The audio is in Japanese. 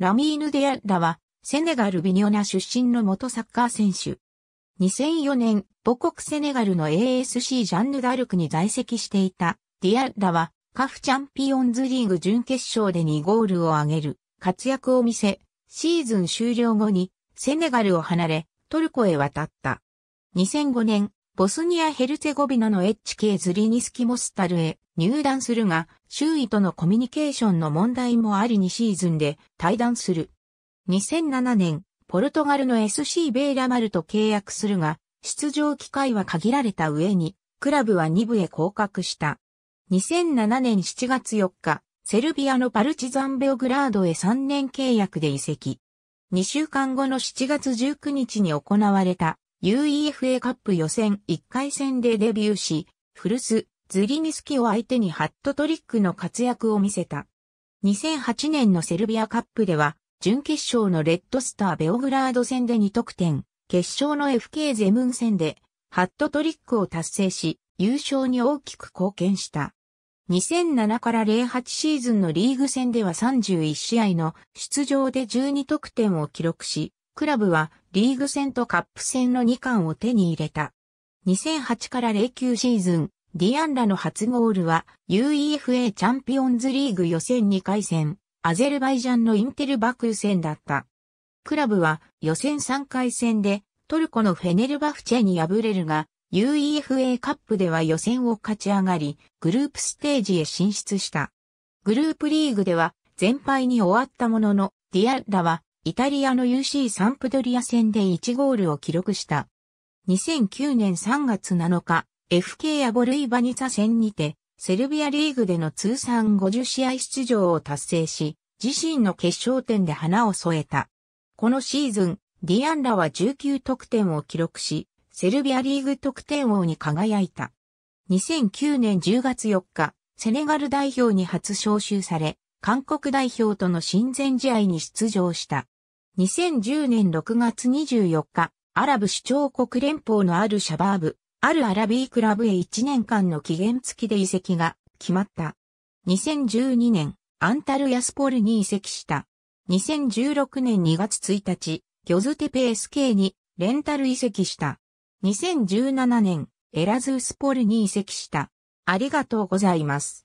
ラミーヌ・デアッラは、セネガル・ビニョナ出身の元サッカー選手。2004年、母国セネガルの ASC ジャンヌ・ダルクに在籍していた、ディアッラは、カフチャンピオンズリーグ準決勝で2ゴールを挙げる活躍を見せ、シーズン終了後にセネガルを離れ、トルコへ渡った。2005年、ボスニア・ヘルツェゴビナの HK ズリニスキモスタルへ入団するが、周囲とのコミュニケーションの問題もあり2シーズンで退団する。2007年、ポルトガルの SC ベイラマルと契約するが、出場機会は限られた上に、クラブは2部へ降格した。2007年7月4日、セルビアのパルチザンベオグラードへ3年契約で移籍。2週間後の7月19日に行われた UEFA カップ予選1回戦でデビューし、古巣ズリミスキを相手にハットトリックの活躍を見せた。2008年のセルビアカップでは、準決勝のレッドスターベオグラード戦で2得点、決勝の FK ゼムン戦で、ハットトリックを達成し、優勝に大きく貢献した。2007から08シーズンのリーグ戦では31試合の出場で12得点を記録し、クラブはリーグ戦とカップ戦の2冠を手に入れた。2008から09シーズン、ディアンラの初ゴールは UEFA チャンピオンズリーグ予選2回戦、アゼルバイジャンのインテルバク戦だった。クラブは予選3回戦でトルコのフェネルバフチェに敗れるが、UEFA カップでは予選を勝ち上がり、グループステージへ進出した。グループリーグでは全敗に終わったものの、ディアンラはイタリアの UC サンプドリア戦で1ゴールを記録した。2009年3月7日、FK アボルイバニツァ戦にて、セルビアリーグでの通算50試合出場を達成し、自身の決勝点で花を添えた。このシーズン、ディアンラは19得点を記録し、セルビアリーグ得点王に輝いた。2009年10月4日、セネガル代表に初招集され、韓国代表との親善試合に出場した。2010年6月24日、アラブ首長国連邦のあるシャバーブ、あるアラビークラブへ1年間の期限付きで移籍が決まった。2012年、アンタルヤスポルに移籍した。2016年2月1日、ギョズテペ SK にレンタル移籍した。2017年、エラズースポルに移籍した。ありがとうございます。